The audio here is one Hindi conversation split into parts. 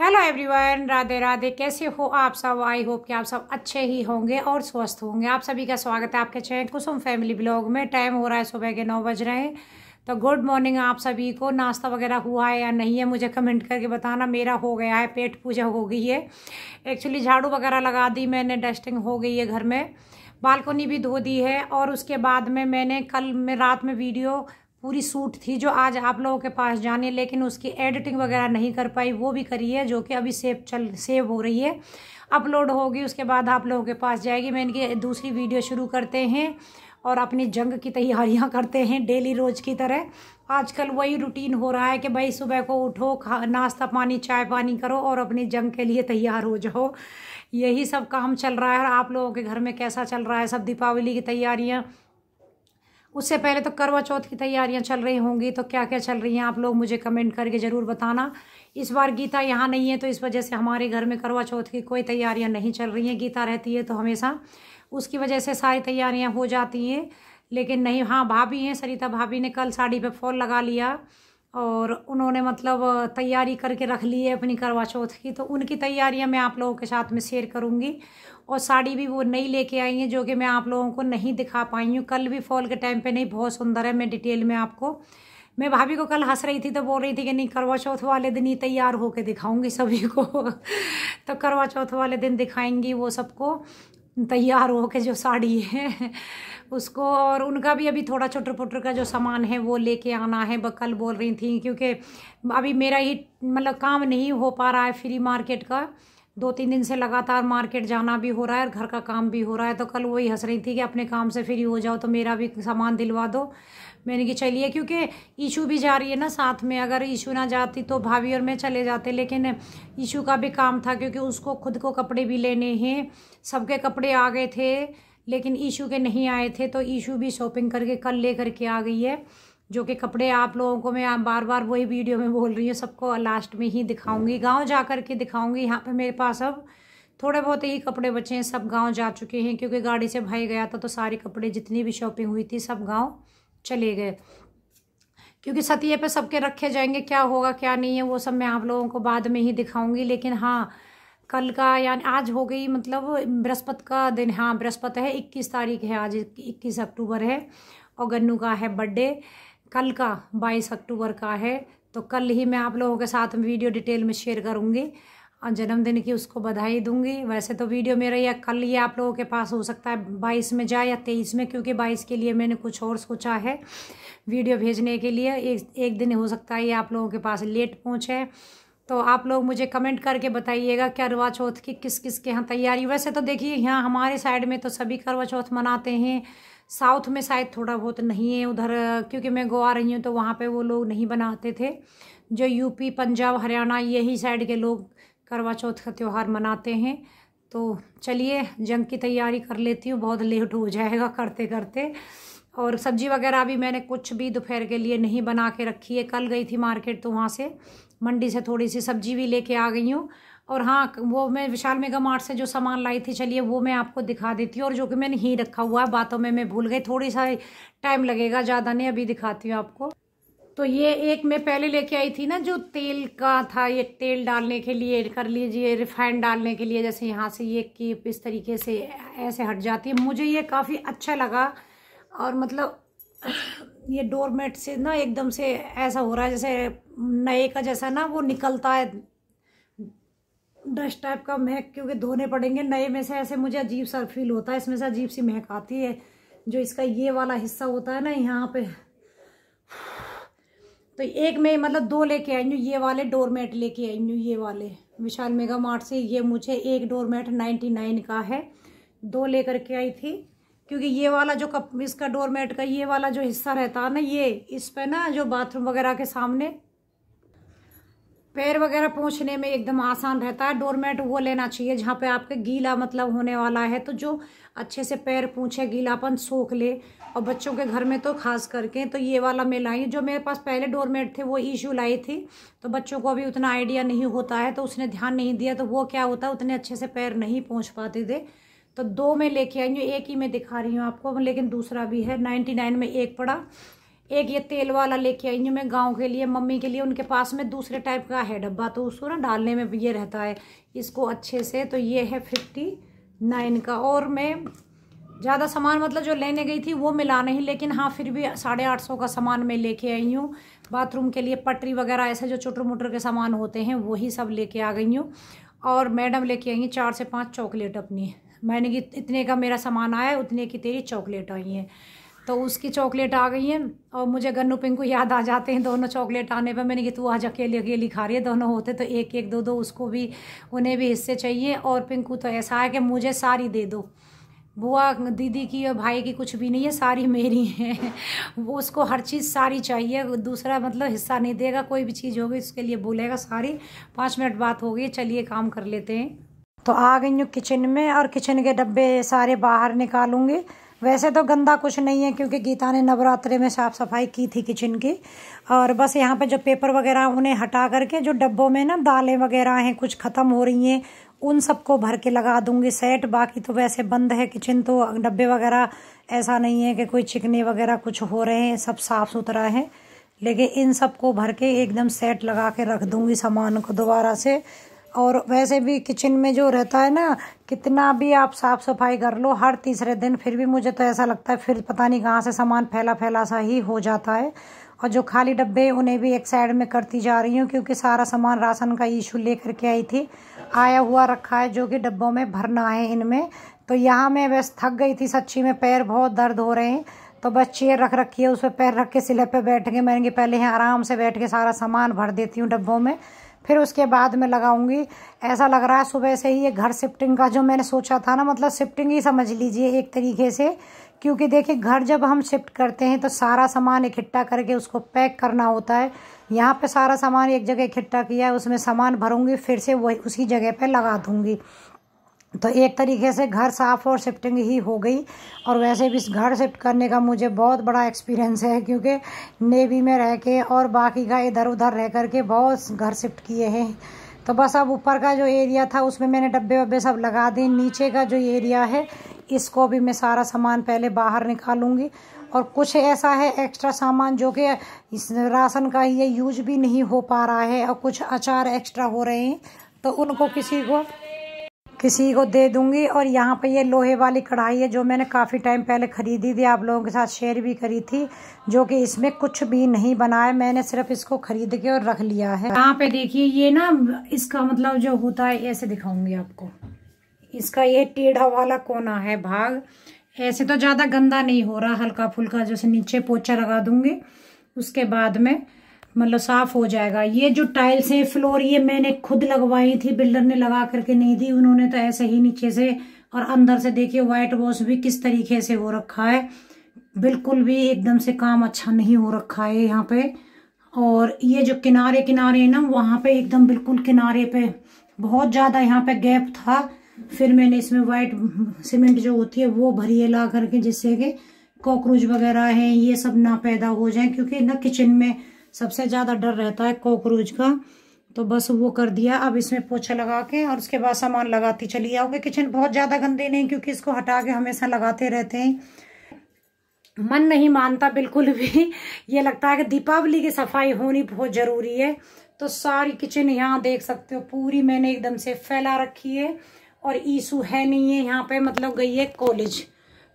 हेलो एवरीवन राधे राधे कैसे हो आप सब आई होप कि आप सब अच्छे ही होंगे और स्वस्थ होंगे आप सभी का स्वागत है आपके चैनल कुसुम फैमिली ब्लॉग में टाइम हो रहा है सुबह के नौ बज रहे हैं तो गुड मॉर्निंग आप सभी को नाश्ता वगैरह हुआ है या नहीं है मुझे कमेंट करके बताना मेरा हो गया है पेट पूजा हो गई है एक्चुअली झाड़ू वगैरह लगा दी मैंने डस्टिंग हो गई है घर में बालकोनी भी धो दी है और उसके बाद में मैंने कल में रात में वीडियो पूरी सूट थी जो आज आप लोगों के पास जाने लेकिन उसकी एडिटिंग वगैरह नहीं कर पाई वो भी करी है जो कि अभी सेव चल सेव हो रही है अपलोड होगी उसके बाद आप लोगों के पास जाएगी मैं इनकी दूसरी वीडियो शुरू करते हैं और अपनी जंग की तैयारियां करते हैं डेली रोज़ की तरह आजकल वही रूटीन हो रहा है कि भाई सुबह को उठो खा नाश्ता पानी चाय पानी करो और अपनी जंग के लिए तैयार हो जाओ यही सब काम चल रहा है और आप लोगों के घर में कैसा चल रहा है सब दीपावली की तैयारियाँ उससे पहले तो करवा चौथ की तैयारियां चल रही होंगी तो क्या क्या चल रही हैं आप लोग मुझे कमेंट करके ज़रूर बताना इस बार गीता यहाँ नहीं है तो इस वजह से हमारे घर में करवा चौथ की कोई तैयारियां नहीं चल रही हैं गीता रहती है तो हमेशा उसकी वजह से सारी तैयारियाँ हो जाती हैं लेकिन नहीं हाँ भाभी हैं सरिता भाभी ने कल साड़ी पर फॉल लगा लिया और उन्होंने मतलब तैयारी करके रख ली है अपनी करवा चौथ की तो उनकी तैयारियां मैं आप लोगों के साथ में शेयर करूंगी और साड़ी भी वो नई लेके आई हैं जो कि मैं आप लोगों को नहीं दिखा पाई हूँ कल भी फॉल के टाइम पे नहीं बहुत सुंदर है मैं डिटेल में आपको मैं भाभी को कल हंस रही थी तो बोल रही थी कि नहीं करवा चौथ वाले दिन ही तैयार होकर दिखाऊंगी सभी को तो करवा चौथ वाले दिन दिखाएंगी वो सबको तैयार हो के जो साड़ी है उसको और उनका भी अभी थोड़ा छोटर पोटर का जो सामान है वो लेके आना है कल बोल रही थी क्योंकि अभी मेरा ही मतलब काम नहीं हो पा रहा है फ्री मार्केट का दो तीन दिन से लगातार मार्केट जाना भी हो रहा है और घर का काम भी हो रहा है तो कल वही हंस रही थी कि अपने काम से फ्री हो जाओ तो मेरा भी सामान दिलवा दो मैंने कि चलिए क्योंकि ईशू भी जा रही है ना साथ में अगर ईशू ना जाती तो भाभी और मैं चले जाते लेकिन ईशू का भी काम था क्योंकि उसको खुद को कपड़े भी लेने हैं सबके कपड़े आ गए थे लेकिन ईशू के नहीं आए थे तो ईशू भी शॉपिंग करके कल ले करके आ गई है जो कि कपड़े आप लोगों को मैं बार बार वही वीडियो में बोल रही हूँ सबको लास्ट में ही दिखाऊँगी गाँव जा कर के दिखाऊँगी यहाँ पर मेरे पास अब थोड़े बहुत ही कपड़े बचे हैं सब गांव जा चुके हैं क्योंकि गाड़ी से भाई गया था तो सारे कपड़े जितनी भी शॉपिंग हुई थी सब गांव चले गए क्योंकि सतीये पे सबके रखे जाएंगे क्या होगा क्या नहीं है वो सब मैं आप लोगों को बाद में ही दिखाऊंगी लेकिन हाँ कल का यानी आज हो गई मतलब बृहस्पति का दिन हाँ बृहस्पति है इक्कीस तारीख है आज इक्कीस अक्टूबर है और गन्नू का है बर्थडे कल का बाईस अक्टूबर का है तो कल ही मैं आप लोगों के साथ वीडियो डिटेल में शेयर करूँगी जन्मदिन की उसको बधाई दूंगी वैसे तो वीडियो मेरा या कल ये आप लोगों के पास हो सकता है बाईस में जाए या तेईस में क्योंकि बाईस के लिए मैंने कुछ और सोचा है वीडियो भेजने के लिए एक एक दिन हो सकता है ये आप लोगों के पास लेट पहुँचे तो आप लोग मुझे कमेंट करके बताइएगा क्या करवा चौथ की किस किस के यहाँ तैयारी वैसे तो देखिए यहाँ हमारे साइड में तो सभी करवा चौथ मनाते हैं साउथ में शायद थोड़ा बहुत नहीं है उधर क्योंकि मैं गोवा रही हूँ तो वहाँ पे वो लोग नहीं बनाते थे जो यूपी पंजाब हरियाणा यही साइड के लोग करवा चौथ का त्यौहार मनाते हैं तो चलिए जंग की तैयारी कर लेती हूँ बहुत लेट हो जाएगा करते करते और सब्ज़ी वगैरह भी मैंने कुछ भी दोपहर के लिए नहीं बना के रखी है कल गई थी मार्केट तो वहाँ से मंडी से थोड़ी सी सब्ज़ी भी लेके आ गई हूँ और हाँ वो मैं विशाल मेगा मार्ट से जो सामान लाई थी चलिए वो मैं आपको दिखा देती हूँ और जो कि मैंने ही रखा हुआ है बातों में मैं भूल गई थोड़ी सा टाइम लगेगा ज़्यादा नहीं अभी दिखाती हूँ आपको तो ये एक मैं पहले लेके आई थी ना जो तेल का था ये तेल डालने के लिए कर लीजिए रिफाइंड डालने के लिए जैसे यहाँ से ये कीप इस तरीके से ऐसे हट जाती है मुझे ये काफ़ी अच्छा लगा और मतलब ये डोरमेट से ना एकदम से ऐसा हो रहा है जैसे नए का जैसा ना वो निकलता है डस्ट टाइप का महक क्योंकि धोने पड़ेंगे नए में से ऐसे मुझे अजीब सा फील होता है इसमें से अजीब सी महक आती है जो इसका ये वाला हिस्सा होता है ना यहाँ पे तो एक मैं मतलब दो लेके आई हूँ ये वाले डोरमेट लेके आई हूँ ये वाले विशाल मेगा मार्ट से ये मुझे एक डोरमेट नाइन्टी नाइन का है दो लेकर के आई थी क्योंकि ये वाला जो कप इसका डोरमेट का ये वाला जो हिस्सा रहता है ना ये इस पर ना जो बाथरूम वगैरह के सामने पैर वगैरह पहुँचने में एकदम आसान रहता है डोरमेट वो लेना चाहिए जहाँ पे आपके गीला मतलब होने वाला है तो जो अच्छे से पैर पूछे गीलापन सोख ले और बच्चों के घर में तो खास करके तो ये वाला मैं लाई जो मेरे पास पहले डोरमेट थे वो ईशू लाई थी तो बच्चों को अभी उतना आइडिया नहीं होता है तो उसने ध्यान नहीं दिया तो वो क्या होता है उतने अच्छे से पैर नहीं पहुँच पाते थे तो दो में लेके आई हूँ एक ही मैं दिखा रही हूँ आपको लेकिन दूसरा भी है नाइन्टी नाइन में एक पड़ा एक ये तेल वाला लेके आई हूँ मैं गांव के लिए मम्मी के लिए उनके पास में दूसरे टाइप का है डब्बा तो उसको ना डालने में ये रहता है इसको अच्छे से तो ये है फिफ्टी नाइन का और मैं ज़्यादा सामान मतलब जो लेने गई थी वो मिला नहीं लेकिन हाँ फिर भी साढ़े आठ सौ का सामान मैं लेके आई हूँ बाथरूम के लिए पटरी वगैरह ऐसे जो छोटे मोटर के सामान होते हैं वही सब लेके आ गई हूँ और मैडम लेके आई चार से पाँच चॉकलेट अपनी मैंने कि इतने का मेरा सामान आया उतने की तेरी चॉकलेट आई है तो उसकी चॉकलेट आ गई है और मुझे गन्नू पिंकू याद आ जाते हैं दोनों चॉकलेट आने पर मैंने कि तू आज अकेली अकेली खा रही है दोनों होते तो एक एक दो दो उसको भी उन्हें भी हिस्से चाहिए और पिंकू तो ऐसा है कि मुझे सारी दे दो बुआ दीदी की और भाई की कुछ भी नहीं है सारी मेरी है वो उसको हर चीज़ सारी चाहिए दूसरा मतलब हिस्सा नहीं देगा कोई भी चीज़ होगी उसके लिए बोलेगा सारी पाँच मिनट बात हो गई चलिए काम कर लेते हैं तो आ गई हूँ किचन में और किचन के डब्बे सारे बाहर निकालूंगी वैसे तो गंदा कुछ नहीं है क्योंकि गीता ने नवरात्रे में साफ़ सफाई की थी किचन की और बस यहाँ पे जो पेपर वगैरह उन्हें हटा करके जो डब्बों में ना दालें वगैरह हैं कुछ ख़त्म हो रही हैं उन सबको भर के लगा दूंगी सेट बाकी तो वैसे बंद है किचन तो डब्बे वगैरह ऐसा नहीं है कि कोई चिकने वगैरह कुछ हो रहे हैं सब साफ़ सुथरा है लेकिन इन सबको भर के एकदम सेट लगा के रख दूंगी सामान को दोबारा से और वैसे भी किचन में जो रहता है ना कितना भी आप साफ सफाई कर लो हर तीसरे दिन फिर भी मुझे तो ऐसा लगता है फिर पता नहीं कहाँ से सामान फैला फैला सा ही हो जाता है और जो खाली डब्बे उन्हें भी एक साइड में करती जा रही हूँ क्योंकि सारा सामान राशन का इशू ले करके आई थी आया हुआ रखा है जो कि डब्बों में भरना है इनमें तो यहाँ मैं बस थक गई थी सच्ची में पैर बहुत दर्द हो रहे हैं तो बस चेयर रख रखी है उस पर पैर रख के सिले पे बैठ गए मैंने पहले यहाँ आराम से बैठ के सारा सामान भर देती हूँ डब्बों में फिर उसके बाद मैं लगाऊंगी ऐसा लग रहा है सुबह से ही ये घर शिफ्टिंग का जो मैंने सोचा था ना मतलब शिफ्टिंग ही समझ लीजिए एक तरीके से क्योंकि देखिए घर जब हम शिफ्ट करते हैं तो सारा सामान इकट्ठा करके उसको पैक करना होता है यहाँ पे सारा सामान एक जगह इकट्ठा किया है उसमें सामान भरूंगी फिर से वही उसी जगह पे लगा दूंगी तो एक तरीके से घर साफ़ और शिफ्टिंग ही हो गई और वैसे भी इस घर शिफ्ट करने का मुझे बहुत बड़ा एक्सपीरियंस है क्योंकि नेवी में रह के और बाकी का इधर उधर रह कर के बहुत घर शिफ्ट किए हैं तो बस अब ऊपर का जो एरिया था उसमें मैंने डब्बे वब्बे सब लगा दिए नीचे का जो एरिया है इसको भी मैं सारा सामान पहले बाहर निकालूंगी और कुछ ऐसा है एक्स्ट्रा सामान जो कि इस राशन का ये यूज भी नहीं हो पा रहा है और कुछ अचार एक्स्ट्रा हो रहे हैं तो उनको किसी को किसी को दे दूंगी और यहाँ पे ये लोहे वाली कढ़ाई है जो मैंने काफ़ी टाइम पहले ख़रीदी थी आप लोगों के साथ शेयर भी करी थी जो कि इसमें कुछ भी नहीं बनाया मैंने सिर्फ इसको खरीद के और रख लिया है यहाँ पे देखिए ये ना इसका मतलब जो होता है ऐसे दिखाऊंगी आपको इसका ये टेढ़ा वाला कोना है भाग ऐसे तो ज़्यादा गंदा नहीं हो रहा हल्का फुल्का जैसे नीचे पोचा लगा दूंगी उसके बाद में मतलब साफ हो जाएगा ये जो टाइल्स हैं फ्लोर ये मैंने खुद लगवाई थी बिल्डर ने लगा करके नहीं दी उन्होंने तो ऐसे ही नीचे से और अंदर से देखिए व्हाइट वॉश भी किस तरीके से हो रखा है बिल्कुल भी एकदम से काम अच्छा नहीं हो रखा है यहाँ पे और ये जो किनारे किनारे है ना वहाँ पे एकदम बिल्कुल किनारे पे बहुत ज़्यादा यहाँ पे गैप था फिर मैंने इसमें वाइट सीमेंट जो होती है वो भरी है ला करके जिससे कि कॉकरोच वगैरह हैं ये सब ना पैदा हो जाए क्योंकि ना किचन में सबसे ज़्यादा डर रहता है कॉकरोच का तो बस वो कर दिया अब इसमें पोछा लगा के और उसके बाद सामान लगाती चली आओगे किचन बहुत ज़्यादा गंदे नहीं क्योंकि इसको हटा के हमेशा लगाते रहते हैं मन नहीं मानता बिल्कुल भी ये लगता है कि दीपावली की सफाई होनी बहुत ज़रूरी है तो सारी किचन यहाँ देख सकते हो पूरी मैंने एकदम से फैला रखी है और ईशू है नहीं है यहाँ पे मतलब गई है कॉलेज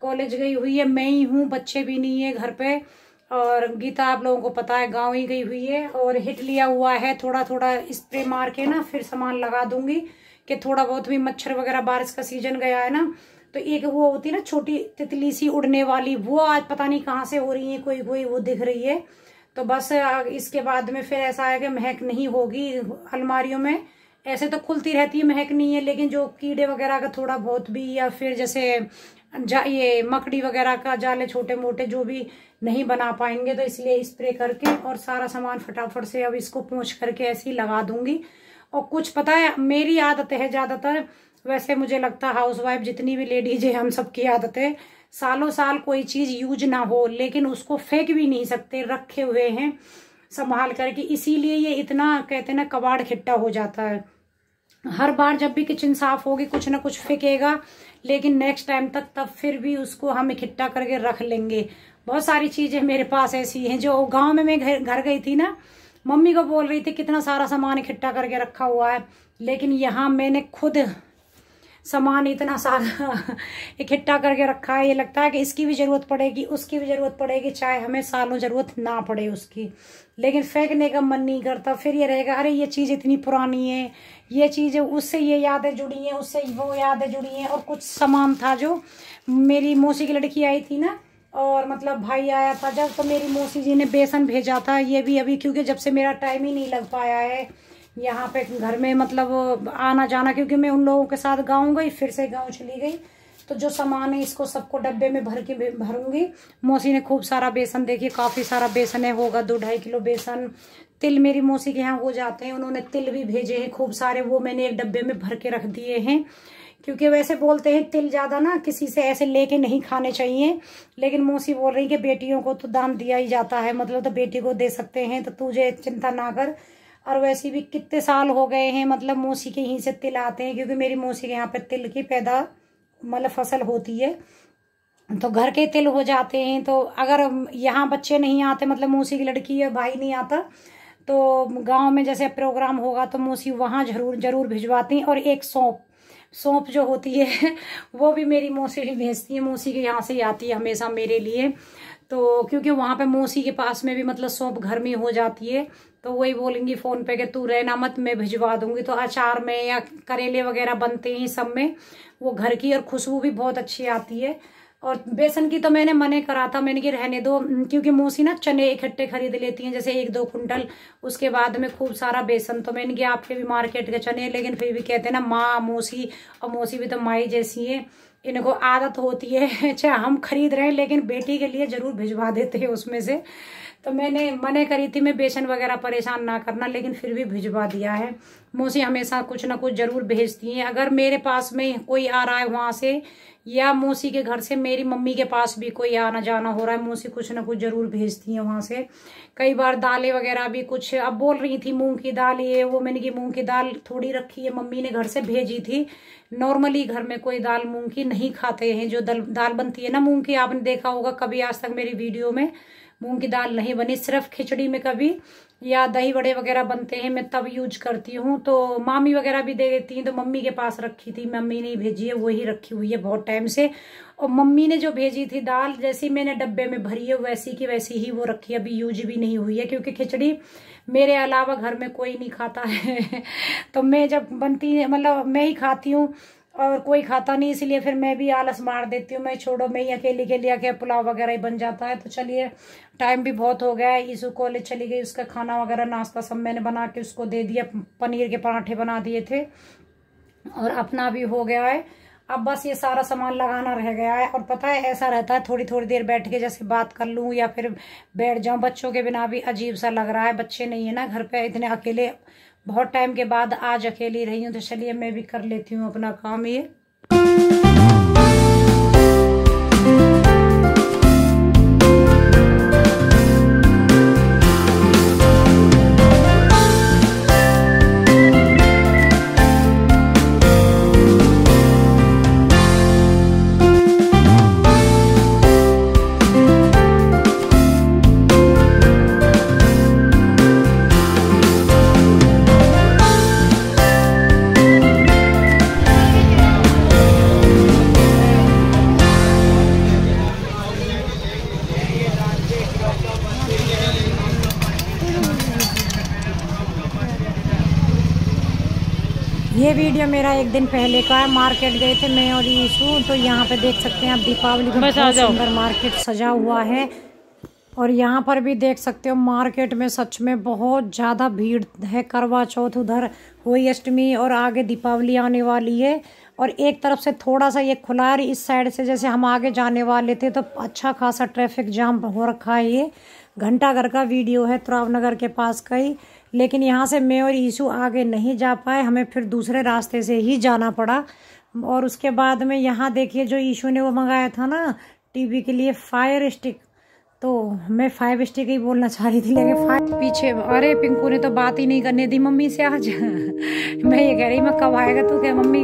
कॉलेज गई हुई है मैं ही हूँ बच्चे भी नहीं है घर पे और गीता आप लोगों को पता है गांव ही गई हुई है और हिट लिया हुआ है थोड़ा थोड़ा स्प्रे मार के ना फिर सामान लगा दूंगी कि थोड़ा बहुत भी मच्छर वगैरह बारिश का सीजन गया है ना तो एक वो होती है ना छोटी तितली सी उड़ने वाली वो आज पता नहीं कहाँ से हो रही है कोई कोई वो दिख रही है तो बस इसके बाद में फिर ऐसा है कि महक नहीं होगी अलमारियों में ऐसे तो खुलती रहती है महक नहीं है लेकिन जो कीड़े वगैरह का थोड़ा बहुत भी या फिर जैसे जा ये मकड़ी वगैरह का जाले छोटे मोटे जो भी नहीं बना पाएंगे तो इसलिए स्प्रे करके और सारा सामान फटाफट से अब इसको पूछ करके ऐसे ही लगा दूंगी और कुछ पता है मेरी आदत है ज़्यादातर वैसे मुझे लगता है हाउसवाइफ जितनी भी लेडीज है हम सबकी आदत है सालों साल कोई चीज़ यूज ना हो लेकिन उसको फेंक भी नहीं सकते रखे हुए हैं संभाल करके इसीलिए ये इतना कहते ना कबाड़ खिट्टा हो जाता है हर बार जब भी किचन साफ होगी कुछ ना कुछ फेंकेगा लेकिन नेक्स्ट टाइम तक तब फिर भी उसको हम इकट्ठा करके रख लेंगे बहुत सारी चीज़ें मेरे पास ऐसी हैं जो गाँव में मैं घर गई थी ना मम्मी को बोल रही थी कितना सारा सामान इकट्ठा करके रखा हुआ है लेकिन यहाँ मैंने खुद सामान इतना सारा इकट्ठा करके रखा है ये लगता है कि इसकी भी ज़रूरत पड़ेगी उसकी भी ज़रूरत पड़ेगी चाहे हमें सालों ज़रूरत ना पड़े उसकी लेकिन फेंकने का मन नहीं करता फिर ये रहेगा अरे ये चीज़ इतनी पुरानी है ये चीज़ उससे ये यादें जुड़ी हैं उससे वो यादें जुड़ी हैं और कुछ सामान था जो मेरी मौसी की लड़की आई थी ना और मतलब भाई आया था जब तो मेरी मौसी जी ने बेसन भेजा था ये भी अभी क्योंकि जब से मेरा टाइम ही नहीं लग पाया है यहाँ पे घर में मतलब आना जाना क्योंकि मैं उन लोगों के साथ गाँव गई फिर से गाँव चली गई तो जो सामान है इसको सबको डब्बे में भर के भरूंगी मौसी ने खूब सारा बेसन देखिए काफ़ी सारा बेसन है होगा दो ढाई किलो बेसन तिल मेरी मौसी के यहाँ हो जाते हैं उन्होंने तिल भी भेजे हैं खूब सारे वो मैंने एक डब्बे में भर के रख दिए हैं क्योंकि वैसे बोलते हैं तिल ज़्यादा ना किसी से ऐसे लेके नहीं खाने चाहिए लेकिन मौसी बोल रही कि बेटियों को तो दाम दिया ही जाता है मतलब तो बेटी को दे सकते हैं तो तुझे चिंता ना कर और वैसे भी कितने साल हो गए हैं मतलब मौसी के यहीं से तिल आते हैं क्योंकि मेरी मौसी के यहाँ पे तिल की पैदा मतलब फसल होती है तो घर के तिल हो जाते हैं तो अगर यहाँ बच्चे नहीं आते मतलब मौसी की लड़की या भाई नहीं आता तो गांव में जैसे प्रोग्राम होगा तो मौसी वहाँ जरूर जरूर भिजवाती और एक सौंप सौंप जो होती है वो भी मेरी मौसी ही भेजती है मौसी के यहाँ से ही आती है हमेशा मेरे लिए तो क्योंकि वहाँ पे मौसी के पास में भी मतलब सौंप घर में हो जाती है तो वही बोलेंगी फ़ोन पे कि तू रहना मत मैं भिजवा दूंगी तो अचार में या करेले वगैरह बनते हैं सब में वो घर की और खुशबू भी बहुत अच्छी आती है और बेसन की तो मैंने मने करा था मैंने कि रहने दो क्योंकि मोसी ना चने इकट्ठे खरीद लेती हैं जैसे एक दो कुंटल उसके बाद में खूब सारा बेसन तो मैंने कि आपके भी मार्केट के चने लेकिन फिर भी कहते हैं ना माँ मौसी और मौसी भी तो माई जैसी है इनको आदत होती है अच्छा हम खरीद रहे हैं लेकिन बेटी के लिए ज़रूर भिजवा देते हैं उसमें से तो मैंने मने करी थी मैं बेसन वगैरह परेशान ना करना लेकिन फिर भी भिजवा दिया है मौसी हमेशा कुछ ना कुछ ज़रूर भेजती हैं अगर मेरे पास में कोई आ रहा है वहाँ से या मौसी के घर से मेरी मम्मी के पास भी कोई आना जाना हो रहा है मौसी कुछ ना कुछ ज़रूर भेजती हैं वहाँ से कई बार दालें वगैरह भी कुछ अब बोल रही थी मूँग की दाल ये वो मैंने की मूंग की दाल थोड़ी रखी है मम्मी ने घर से भेजी थी नॉर्मली घर में कोई दाल मूँग की नहीं नहीं खाते हैं जो दल दाल बनती है ना मूंग की आपने देखा होगा कभी आज तक मेरी वीडियो में मूंग की दाल नहीं बनी सिर्फ खिचड़ी में कभी या दही बड़े वगैरह बनते हैं मैं तब यूज करती हूँ तो मामी वगैरह भी दे देती हैं तो मम्मी के पास रखी थी मम्मी ने भेजी है वही रखी हुई है बहुत टाइम से और मम्मी ने जो भेजी थी दाल जैसी मैंने डब्बे में भरी है वैसी की वैसी ही वो रखी अभी यूज भी नहीं हुई है क्योंकि खिचड़ी मेरे अलावा घर में कोई नहीं खाता है तो मैं जब बनती मतलब मैं ही खाती हूँ और कोई खाता नहीं इसलिए फिर मैं भी आलस मार देती हूँ मैं छोड़ो मैं ही अकेली के लिए अकेले पुलाव वगैरह ही बन जाता है तो चलिए टाइम भी बहुत हो गया है इसको कॉलेज चली गई उसका खाना वगैरह नाश्ता सब मैंने बना के उसको दे दिया पनीर के पराठे बना दिए थे और अपना भी हो गया है अब बस ये सारा सामान लगाना रह गया है और पता है ऐसा रहता है थोड़ी थोड़ी देर बैठ के जैसे बात कर लूँ या फिर बैठ जाऊँ बच्चों के बिना भी अजीब सा लग रहा है बच्चे नहीं है ना घर पे इतने अकेले बहुत टाइम के बाद आज अकेली रही हूँ तो चलिए मैं भी कर लेती हूँ अपना काम ये ये वीडियो मेरा एक दिन पहले का है मार्केट गए थे मैं और यीशु तो यहाँ पे देख सकते हैं आप दीपावली का बहुत सुंदर मार्केट सजा हुआ है और यहाँ पर भी देख सकते हो मार्केट में सच में बहुत ज़्यादा भीड़ है करवा चौथ उधर होली अष्टमी और आगे दीपावली आने वाली है और एक तरफ से थोड़ा सा ये खुला है इस साइड से जैसे हम आगे जाने वाले थे तो अच्छा खासा ट्रैफिक जाम हो रखा है ये घंटा घर का वीडियो है तुराव नगर के पास का ही लेकिन यहाँ से मैं और यीशु आगे नहीं जा पाए हमें फिर दूसरे रास्ते से ही जाना पड़ा और उसके बाद में यहाँ देखिए जो यीशु ने वो मंगाया था ना टीवी के लिए फायर स्टिक तो मैं फाइव स्टिक ही बोलना चाह रही थी लेकिन फाइव पीछे अरे पिंकू ने तो बात ही नहीं करने दी मम्मी से आज मैं ये कह रही मैं कब आएगा तो कह मम्मी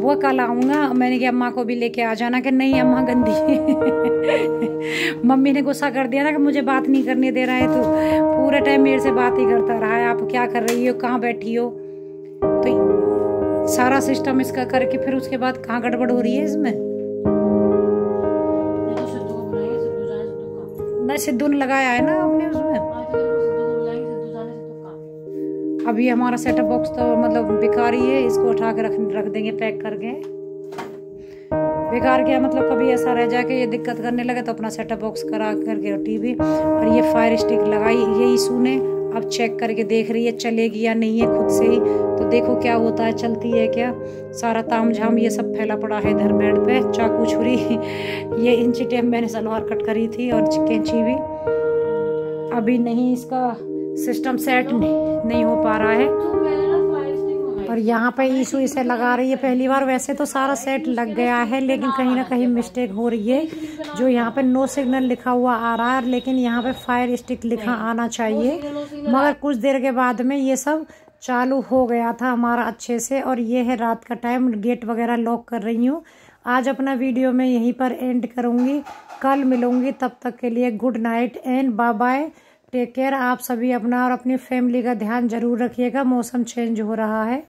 वो कल आऊँगा मैंने कहा अम्मा को भी लेके आ जाना कि नहीं अम्मा गंदी है मम्मी ने गुस्सा कर दिया ना कि मुझे बात नहीं करने दे रहा है तो पूरे टाइम मेरे से बात ही करता रहा है आप क्या कर रही हो कहाँ बैठी हो तो सारा सिस्टम इसका करके फिर उसके बाद कहाँ गड़बड़ हो रही है इसमें ना सिद्धू ने लगाया है ना हमने उसमें अभी हमारा सेटअप बॉक्स तो मतलब बेकार ही है इसको उठा के रख रख देंगे पैक करके बेकार क्या मतलब कभी ऐसा रह जाए कि ये दिक्कत करने लगे तो अपना सेटअप बॉक्स करा करके टीवी और ये फायर स्टिक लगाई ये इशू ने अब चेक करके देख रही है चलेगी या नहीं है खुद से ही तो देखो क्या होता है चलती है क्या सारा ताम झाम ये सब फैला पड़ा है इधर बेड पे चाकू छुरी ये इंची टेप मैंने सलवार कट करी थी और कैंची भी अभी नहीं इसका सिस्टम सेट नहीं, नहीं हो पा रहा है और यहाँ पे ईशु इसे लगा रही है पहली बार वैसे तो सारा सेट लग गया है लेकिन कहीं ना कहीं मिस्टेक हो रही है जो यहाँ पे नो सिग्नल लिखा हुआ आ रहा है लेकिन यहाँ पे फायर स्टिक लिखा आना चाहिए मगर कुछ देर के बाद में ये सब चालू हो गया था हमारा अच्छे से और ये है रात का टाइम गेट वगैरह लॉक कर रही हूँ आज अपना वीडियो मैं यहीं पर एंड करूँगी कल मिलूंगी तब तक के लिए good night and bye bye take care आप सभी अपना और अपनी फैमिली का ध्यान जरूर रखिएगा मौसम चेंज हो रहा है